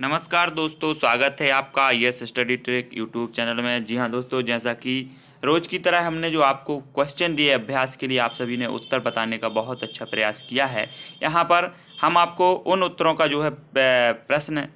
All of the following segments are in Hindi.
नमस्कार दोस्तों स्वागत है आपका I S study trick YouTube channel में जी हाँ दोस्तों जैसा कि रोज़ की तरह हमने जो आपको क्वेश्चन दिए अभ्यास के लिए आप सभी ने उत्तर बताने का बहुत अच्छा प्रयास किया है यहाँ पर हम आपको उन उत्तरों का जो है प्रश्न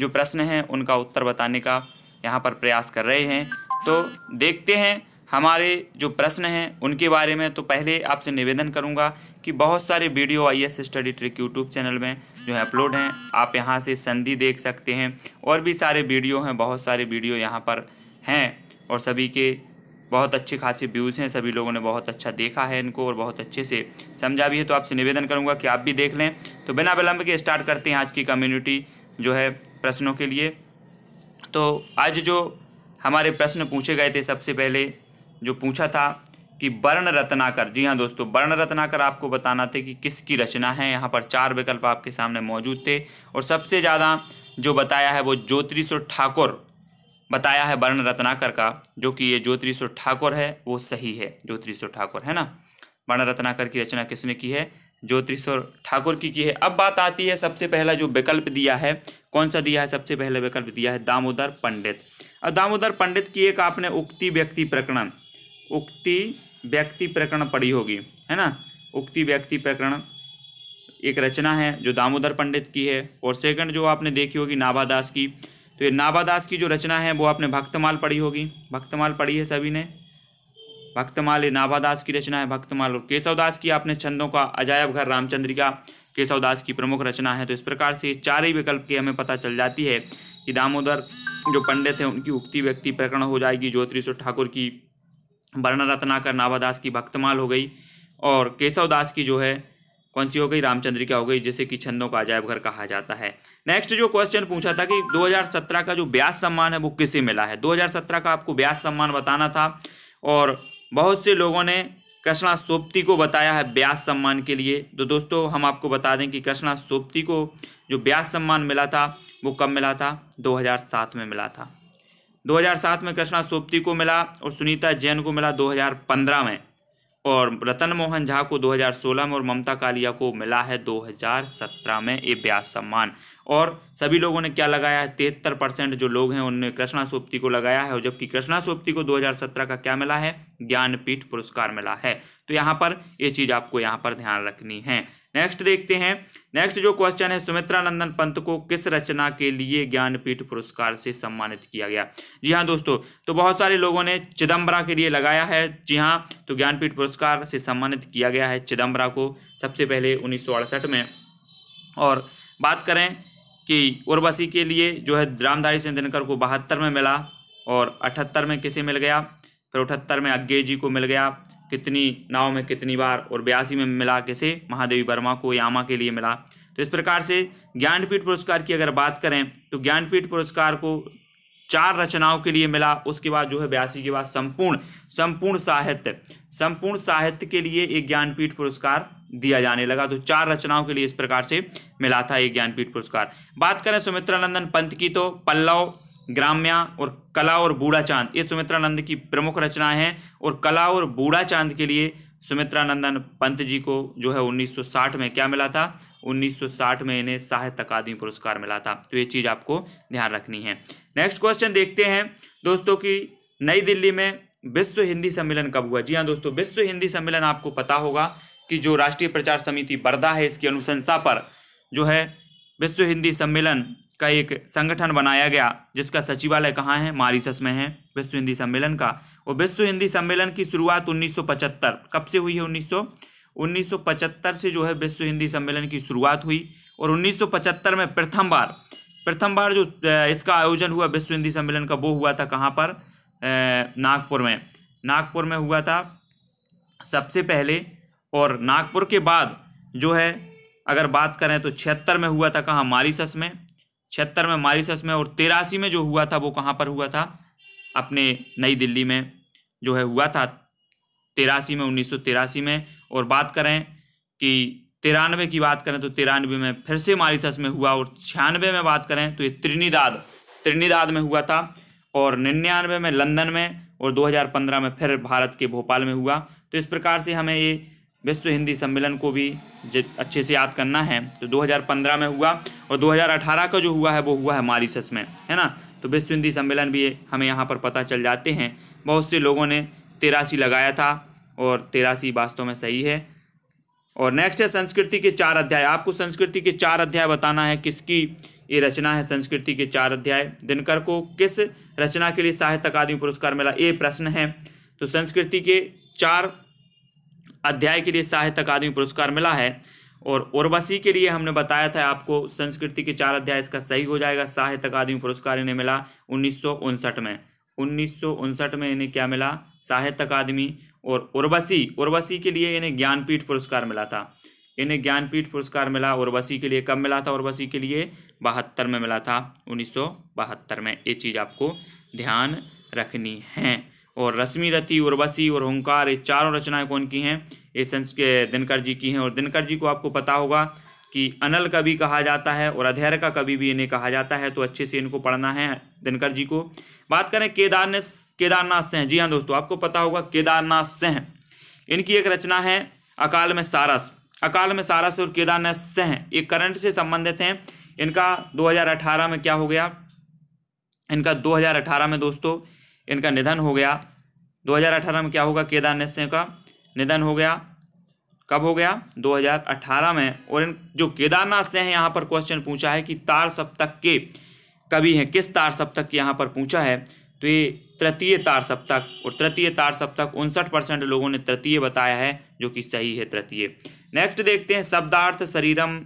जो प्रश्न हैं उनका उत्तर बताने का यहाँ पर प्रयास कर रहे हैं तो देखते हैं हमारे जो प्रश्न हैं उनके बारे में तो पहले आपसे निवेदन करूंगा कि बहुत सारे video I S study trick YouTube channel में जो है अपलोड हैं आप यहां से संधि देख सकते हैं और भी सारे वीडियो हैं बहुत सारे वीडियो यहां पर हैं और सभी के बहुत अच्छे खासे व्यूज़ हैं सभी लोगों ने बहुत अच्छा देखा है इनको और बहुत अच्छे से समझा भी है तो आपसे निवेदन करूँगा कि आप भी देख लें तो बिना विलम्ब के स्टार्ट करते हैं आज की कम्युनिटी जो है प्रश्नों के लिए तो आज जो हमारे प्रश्न पूछे गए थे सबसे पहले जो पूछा था कि वर्ण रत्नाकर जी हाँ दोस्तों वर्ण रत्नाकर आपको बताना थे कि किसकी रचना है यहाँ पर चार विकल्प आपके सामने मौजूद थे और सबसे ज़्यादा जो बताया है वो ज्योतिषुर ठाकुर बताया है वर्ण रत्नाकर का जो कि ये ज्योतिषुर ठाकुर है वो सही है ज्योतिषुर ठाकुर है ना वर्ण रत्नाकर की रचना किसने की है ज्योतिषुर ठाकुर की की है अब बात आती है सबसे पहला जो विकल्प दिया है कौन सा दिया है सबसे पहला विकल्प दिया है दामोदर पंडित अब दामोदर पंडित की एक आपने उक्ति व्यक्ति प्रकरण उक्ति व्यक्ति प्रकरण पढ़ी होगी है ना उक्ति व्यक्ति प्रकरण एक रचना है जो दामोदर पंडित की है और सेकंड जो आपने देखी होगी नाभादास की तो ये नाभादास की जो रचना है वो आपने भक्तमाल पढ़ी होगी भक्तमाल पढ़ी है सभी ने भक्तमाल ये नाभादास की रचना है भक्तमाल और केशवदास की आपने छंदों का अजायब घर रामचंद्र का केशवदास की प्रमुख रचना है तो इस प्रकार से चार ही विकल्प की हमें पता चल जाती है कि दामोदर जो पंडित हैं उनकी उक्ति व्यक्ति प्रकरण हो जाएगी ज्योतिष ठाकुर की वर्ण रत्नाकर नावादास की भक्तमाल हो गई और केशवदास की जो है कौन सी हो गई रामचंद्रिका हो गई जिसे कि छंदों का अजायब घर कहा जाता है नेक्स्ट जो क्वेश्चन पूछा था कि 2017 का जो ब्यास सम्मान है वो किसे मिला है 2017 का आपको ब्यास सम्मान बताना था और बहुत से लोगों ने कृष्णा सोप्ती को बताया है ब्यास सम्मान के लिए तो दोस्तों हम आपको बता दें कि कृष्णा सोप्ती को जो ब्यास सम्मान मिला था वो कब मिला था दो में मिला था 2007 में कृष्णा सोपती को मिला और सुनीता जैन को मिला 2015 में और रतन मोहन झा को 2016 में और ममता कालिया को मिला है 2017 में ये ब्यास सम्मान और सभी लोगों ने क्या लगाया है तिहत्तर परसेंट जो लोग हैं उनने कृष्णा सोपती को लगाया है और जबकि कृष्णा सोपती को 2017 का क्या मिला है ज्ञानपीठ पुरस्कार मिला है तो यहाँ पर ये चीज़ आपको यहाँ पर ध्यान रखनी है नेक्स्ट देखते हैं नेक्स्ट जो क्वेश्चन है सुमित्रा नंदन पंत को किस रचना के लिए ज्ञानपीठ पुरस्कार से सम्मानित किया गया जी हाँ दोस्तों तो बहुत सारे लोगों ने चिदम्बरा के लिए लगाया है जी हाँ तो ज्ञानपीठ पुरस्कार से सम्मानित किया गया है चिदम्बरा को सबसे पहले उन्नीस में और बात करें कि उर्वशी के लिए जो है रामधारी सिंह दिनकर को बहत्तर में मिला और अठहत्तर में किसे मिल गया फिर उठहत्तर में अज्ञे जी को मिल गया कितनी नाव में कितनी बार और बयासी में मिला कैसे महादेवी वर्मा को यामा के लिए मिला तो इस प्रकार से ज्ञानपीठ पुरस्कार की अगर बात करें तो ज्ञानपीठ पुरस्कार को चार रचनाओं के लिए मिला उसके बाद जो है बयासी के बाद संपूर्ण संपूर्ण साहित्य संपूर्ण साहित्य के लिए एक ज्ञानपीठ पुरस्कार दिया जाने लगा तो चार रचनाओं के लिए इस प्रकार से मिला था ये ज्ञानपीठ पुरस्कार बात करें सुमित्रा नंदन पंत की तो पल्लव ग्राम्या और कला और बूढ़ा चांद ये सुमित्रानंद की प्रमुख रचनाएं हैं और कला और बूढ़ा चांद के लिए सुमित्रा नंदन पंत जी को जो है 1960 में क्या मिला था 1960 में इन्हें साहित्य अकादमी पुरस्कार मिला था तो ये चीज़ आपको ध्यान रखनी है नेक्स्ट क्वेश्चन देखते हैं दोस्तों की नई दिल्ली में विश्व हिंदी सम्मेलन कब हुआ जी हाँ दोस्तों विश्व हिंदी सम्मेलन आपको पता होगा कि जो राष्ट्रीय प्रचार समिति बर्दा है इसकी अनुशंसा पर जो है विश्व हिंदी सम्मेलन का एक संगठन बनाया गया जिसका सचिवालय कहाँ है मारिशस में है विश्व हिंदी सम्मेलन का और विश्व हिंदी सम्मेलन की शुरुआत 1975 कब से हुई है 1900 1975 से जो है विश्व हिंदी सम्मेलन की शुरुआत हुई और 1975 में प्रथम बार प्रथम बार जो इसका आयोजन हुआ विश्व हिंदी सम्मेलन का वो हुआ था कहाँ पर नागपुर में नागपुर में हुआ था सबसे पहले और नागपुर के बाद जो है अगर बात करें तो छिहत्तर में हुआ था कहाँ मारिशस में छिहत्तर में मारिसस में और तिरासी में जो हुआ था वो कहाँ पर हुआ था अपने नई दिल्ली में जो है हुआ था तिरासी में उन्नीस में और बात करें कि तिरानवे की बात करें तो तिरानवे में फिर से मारिसस में हुआ और छियानवे में बात करें तो ये त्रिनीदाद त्रिनीदाद में हुआ था और निन्यानवे में लंदन में और 2015 में फिर भारत के भोपाल में हुआ तो इस प्रकार से हमें ये विश्व हिंदी सम्मेलन को भी अच्छे से याद करना है तो 2015 में हुआ और 2018 का जो हुआ है वो हुआ है मारिसस में है ना तो विश्व हिंदी सम्मेलन भी हमें यहाँ पर पता चल जाते हैं बहुत से लोगों ने तेरासी लगाया था और तेरासी वास्तव में सही है और नेक्स्ट है संस्कृति के चार अध्याय आपको संस्कृति के चार अध्याय बताना है किसकी ये रचना है संस्कृति के चार अध्याय दिनकर को किस रचना के लिए साहित्य अकादमी पुरस्कार मिला ये प्रश्न है तो संस्कृति के चार अध्याय के लिए साहित्य अकादमी पुरस्कार मिला है और उर्वशी के लिए हमने बताया था आपको संस्कृति के चार अध्याय इसका सही हो जाएगा साहित्य अकादमी पुरस्कार इन्हें मिला उन्नीस में उन्नीस में इन्हें क्या मिला साहित्य अकादमी और उर्वशी उर्वशी के लिए इन्हें ज्ञानपीठ पुरस्कार मिला था इन्हें ज्ञानपीठ पुरस्कार मिला उर्वशी के लिए कब मिला था उर्वशी के लिए बहत्तर में मिला था उन्नीस में ये चीज़ आपको ध्यान रखनी है और रश्मि रति उर्वशी और हंकार ये चारों रचनाएं कौन की हैं ये संस के दिनकर जी की हैं और दिनकर जी को आपको पता होगा कि अनल कवि कहा जाता है और अधैर का कवि भी इन्हें कहा जाता है तो अच्छे से इनको पढ़ना है दिनकर जी को बात करें केदारनाथ केदारनाथ सिंह जी हाँ दोस्तों आपको पता होगा केदारनाथ सिंह इनकी एक रचना है अकाल में सारस अकाल में सारस और केदारनाथ सिंह ये करंट से संबंधित हैं इनका 2018 में क्या हो गया इनका 2018 में दोस्तों इनका निधन हो गया 2018 में क्या होगा केदारनाथ सिंह का निधन हो गया कब हो गया 2018 में और इन जो केदारनाथ सिंह हैं यहाँ पर क्वेश्चन पूछा है कि तार सप्तक के कवि हैं किस तार सप्तक के यहाँ पर पूछा है तो ये तृतीय तार सप्तक और तृतीय तार सप्तक उनसठ परसेंट लोगों ने तृतीय बताया है जो कि सही है तृतीय नेक्स्ट देखते हैं शब्दार्थ शरीरम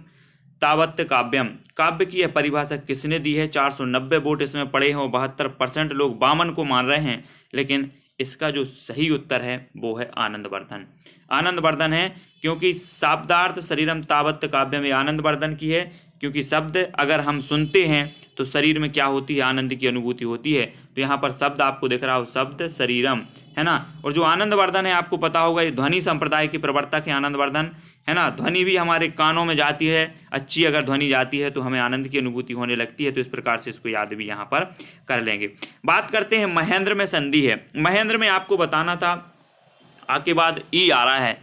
तावत्त काव्यम काव्य की यह परिभाषा किसने दी है 490 वोट इसमें पड़े हैं और बहत्तर परसेंट लोग बामन को मान रहे हैं लेकिन इसका जो सही उत्तर है वो है आनंदवर्धन आनंदवर्धन है क्योंकि शाब्दार्थ शरीरम तावत्त काव्य में आनंदवर्धन की है क्योंकि शब्द अगर हम सुनते हैं तो शरीर में क्या होती है आनंद की अनुभूति होती है तो यहाँ पर शब्द आपको दिख रहा हो शब्द शरीरम है ना और जो आनंदवर्धन है आपको पता होगा ये ध्वनि संप्रदाय के प्रवर्तक है आनंदवर्धन है ना ध्वनि भी हमारे कानों में जाती है अच्छी अगर ध्वनि जाती है तो हमें आनंद की अनुभूति होने लगती है तो इस प्रकार से इसको याद भी यहाँ पर कर लेंगे बात करते हैं महेंद्र में संधि है महेंद्र में आपको बताना था आके बाद ई आ रहा है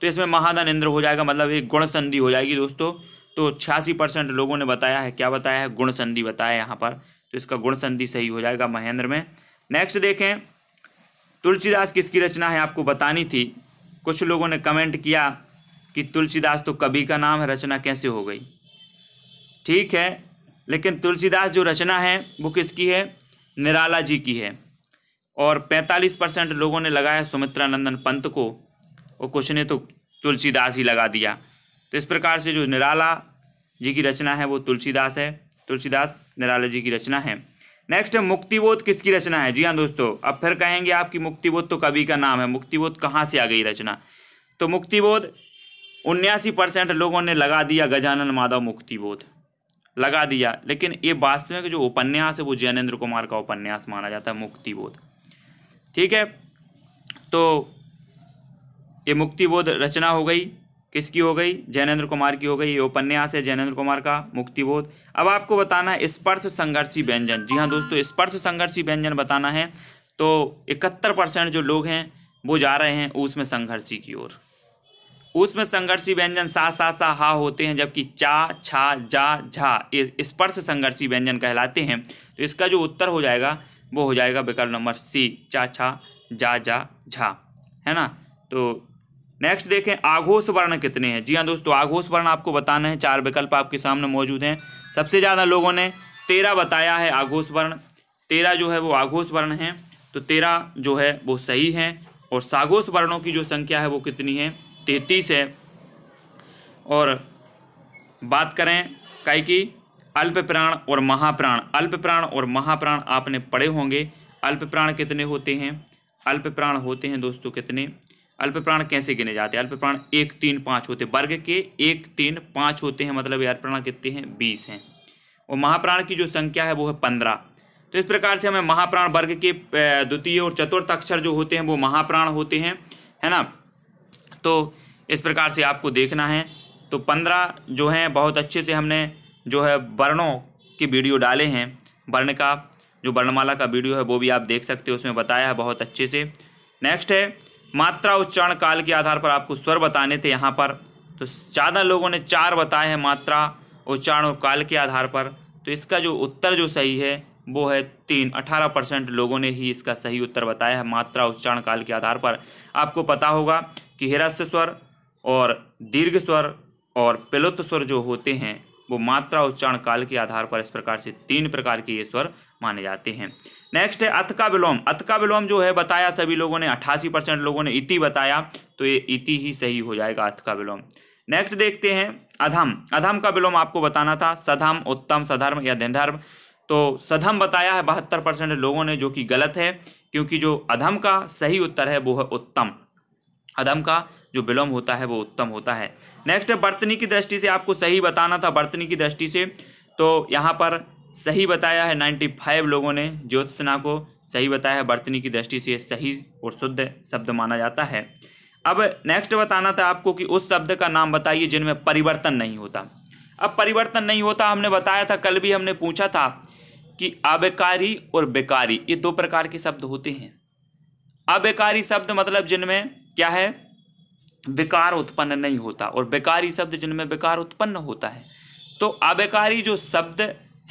तो इसमें महादान इंद्र हो जाएगा मतलब ये गुण संधि हो जाएगी दोस्तों तो छियासी परसेंट लोगों ने बताया है क्या बताया है गुण संधि बताया यहाँ पर तो इसका गुण संधि सही हो जाएगा महेंद्र में नेक्स्ट देखें तुलसीदास किसकी रचना है आपको बतानी थी कुछ लोगों ने कमेंट किया कि तुलसीदास तो कवि का नाम है रचना कैसे हो गई ठीक है लेकिन तुलसीदास जो रचना है वो किसकी है निराला जी की है और 45 परसेंट लोगों ने लगाया सुमित्रा नंदन पंत को और कुछ ने तो तुलसीदास ही लगा दिया तो इस प्रकार से जो निराला जी की रचना है वो तुलसीदास है तुलसीदास निराला जी की रचना है नेक्स्ट है मुक्तिबोध किसकी रचना है जी हाँ दोस्तों अब फिर कहेंगे आपकी मुक्तिबोध तो कवि का नाम है मुक्तिबोध कहाँ से आ गई रचना तो मुक्तिबोध उन्यासी परसेंट लोगों ने लगा दिया गजानन माधव मुक्तिबोध लगा दिया लेकिन ये वास्तविक जो उपन्यास है वो जैनेन्द्र कुमार का उपन्यास माना जाता है मुक्तिबोध ठीक है तो ये मुक्तिबोध रचना हो गई किसकी हो गई जैनेन्द्र कुमार की हो गई ये उपन्यास है जैनेन्द्र कुमार का मुक्तिबोध अब आपको बताना है स्पर्श संघर्षी व्यंजन जी हाँ दोस्तों स्पर्श संघर्षी व्यंजन बताना है तो इकहत्तर परसेंट जो लोग हैं वो जा रहे हैं उसमें संघर्षी की ओर उसमें संघर्षी व्यंजन सा सा सा हा होते हैं जबकि चा छा जा झा स्पर्श संघर्षी व्यंजन कहलाते हैं तो इसका जो उत्तर हो जाएगा वो हो जाएगा विकल्प नंबर सी चा छा जा जा झा है ना तो नेक्स्ट देखें आघोष वर्ण कितने हैं जी हाँ दोस्तों आघोष वर्ण आपको बताना है चार विकल्प आपके सामने मौजूद हैं सबसे ज़्यादा लोगों ने तेरह बताया है आघोष वर्ण तेरह जो है वो आघोष वर्ण हैं तो तेरह जो है वो सही है और साघोष वर्णों की जो संख्या है वो कितनी है तैतीस है और बात करें कई की अल्प प्राण और महाप्राण अल्प प्राण और महाप्राण आपने पढ़े होंगे अल्प प्राण कितने होते हैं अल्प प्राण होते हैं दोस्तों कितने अल्प प्राण कैसे गिने जाते हैं अल्प प्राण एक तीन पाँच होते वर्ग के एक तीन पाँच होते हैं मतलब यार प्राण कितने हैं बीस हैं और महाप्राण की जो संख्या है वो है पंद्रह तो इस प्रकार से हमें महाप्राण वर्ग के द्वितीय और चतुर्थ अक्षर जो होते हैं वो महाप्राण होते हैं है ना तो इस प्रकार से आपको देखना है तो पंद्रह जो हैं बहुत अच्छे से हमने जो है वर्णों के वीडियो डाले हैं वर्ण का जो वर्णमाला का वीडियो है वो भी आप देख सकते हो उसमें बताया है बहुत अच्छे से नेक्स्ट है मात्रा उच्चारण काल के आधार पर आपको स्वर बताने थे यहाँ पर तो ज़्यादा लोगों ने चार बताए हैं मात्रा उच्चारण और काल के आधार पर तो इसका जो उत्तर जो सही है वो है तीन अठारह परसेंट लोगों ने ही इसका सही उत्तर बताया है मात्रा उच्चारण काल के आधार पर आपको पता होगा कि हिरस्य स्वर और दीर्घ स्वर और पिलुत्व स्वर जो होते हैं वो मात्रा उच्चारण काल के आधार पर इस प्रकार से तीन प्रकार के ये स्वर माने जाते हैं नेक्स्ट है का विलोम का विलोम जो है बताया सभी लोगों ने अट्ठासी परसेंट लोगों ने इति बताया तो ये इति ही सही हो जाएगा का विलोम नेक्स्ट देखते हैं अधम अधम का विलोम आपको बताना था सधम उत्तम सधर्म या धनधर्म तो सधम बताया है बहत्तर परसेंट लोगों ने जो कि गलत है क्योंकि जो अधम का सही उत्तर है वो है उत्तम अधम का जो विलोम होता है वो उत्तम होता है नेक्स्ट है बर्तनी की दृष्टि से आपको सही बताना था बर्तनी की दृष्टि से तो यहाँ पर सही बताया है नाइन्टी फाइव लोगों ने ज्योत्सना को सही बताया है बर्तनी की दृष्टि से सही और शुद्ध शब्द माना जाता है अब नेक्स्ट बताना था आपको कि उस शब्द का नाम बताइए जिनमें परिवर्तन नहीं होता अब परिवर्तन नहीं होता हमने बताया था कल भी हमने पूछा था कि अबकारी और बेकारी ये दो प्रकार के शब्द होते हैं अबकारी शब्द मतलब जिनमें क्या है विकार उत्पन्न नहीं होता और बेकारी शब्द जिनमें विकार उत्पन्न होता है तो अबेकारी जो शब्द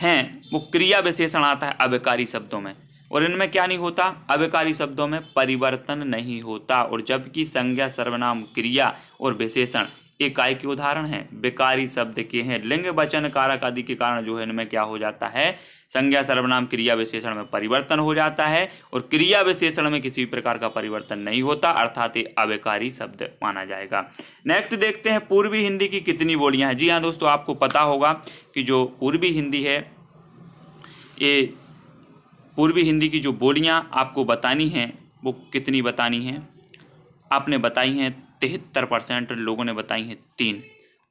हैं वो क्रिया विशेषण आता है अबेकारी शब्दों में और इनमें क्या नहीं होता अबेकारी शब्दों में परिवर्तन नहीं होता और जबकि संज्ञा सर्वनाम क्रिया और विशेषण इकाई के उदाहरण हैं बेकारी शब्द के हैं लिंग वचन कारक आदि के कारण जो है इनमें क्या हो जाता है संज्ञा सर्वनाम क्रिया विशेषण में परिवर्तन हो जाता है और क्रिया विशेषण में किसी भी प्रकार का परिवर्तन नहीं होता अर्थात ये अवेकारी शब्द माना जाएगा नेक्स्ट देखते हैं पूर्वी हिंदी की कितनी बोलियां हैं जी हाँ दोस्तों आपको पता होगा कि जो पूर्वी हिंदी है ये पूर्वी हिंदी की जो बोलियाँ आपको बतानी हैं वो कितनी बतानी हैं आपने बताई हैं तिहत्तर परसेंट लोगों ने बताई हैं तीन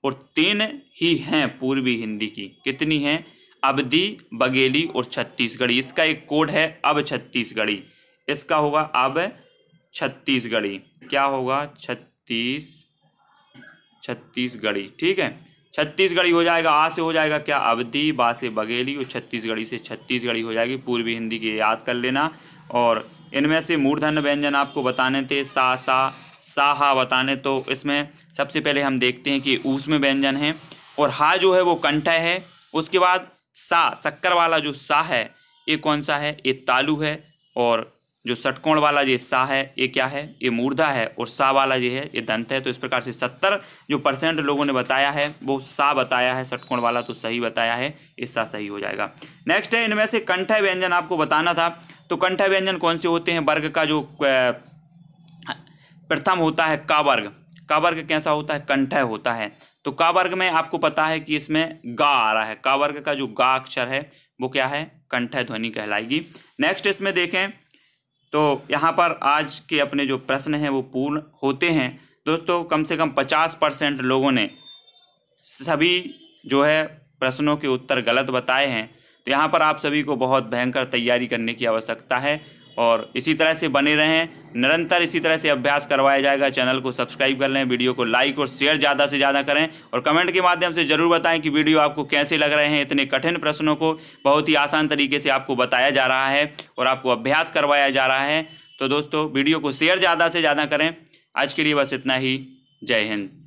और तीन ही हैं पूर्वी हिंदी की कितनी हैं अवधि बघेली और छत्तीसगढ़ी इसका एक कोड है अब छत्तीसगढ़ी इसका होगा अब छत्तीसगढ़ी क्या होगा छत्तीस छत्तीसगढ़ी ठीक है छत्तीसगढ़ी हो जाएगा आ से हो जाएगा क्या अवधि बा से बघेली और छत्तीसगढ़ी से छत्तीसगढ़ी हो जाएगी पूर्वी हिंदी की याद कर लेना और इनमें से मूर्धन व्यंजन आपको बताने थे सा सा सा हा बताने तो इसमें सबसे पहले हम देखते हैं कि ऊस में व्यंजन है और हा जो है वो कंठ है उसके बाद सा शक्कर वाला जो सा है ये कौन सा है ये तालु है और जो सटकोण वाला ये सा है ये क्या है ये मूर्धा है और सा वाला ये है ये दंत है तो इस प्रकार से सत्तर जो परसेंट लोगों ने बताया है वो सा बताया है सटकोण वाला तो सही बताया है ये सा सही हो जाएगा नेक्स्ट है इनमें से कंठ व्यंजन आपको बताना था तो कंठ व्यंजन कौन से होते हैं वर्ग का जो प्रथम होता है कावर्ग कावर्ग कैसा होता है कंठ होता है तो कावर्ग में आपको पता है कि इसमें गा आ रहा है कावर्ग का जो गा अक्षर है वो क्या है कंठ ध्वनि कहलाएगी नेक्स्ट इसमें देखें तो यहाँ पर आज के अपने जो प्रश्न हैं वो पूर्ण होते हैं दोस्तों कम से कम पचास परसेंट लोगों ने सभी जो है प्रश्नों के उत्तर गलत बताए हैं तो यहाँ पर आप सभी को बहुत भयंकर तैयारी करने की आवश्यकता है और इसी तरह से बने रहें निरंतर इसी तरह से अभ्यास करवाया जाएगा चैनल को सब्सक्राइब कर लें वीडियो को लाइक और शेयर ज़्यादा से ज़्यादा करें और कमेंट के माध्यम से ज़रूर बताएं कि वीडियो आपको कैसे लग रहे हैं इतने कठिन प्रश्नों को बहुत ही आसान तरीके से आपको बताया जा रहा है और आपको अभ्यास करवाया जा रहा है तो दोस्तों वीडियो को शेयर ज़्यादा से ज़्यादा करें आज के लिए बस इतना ही जय हिंद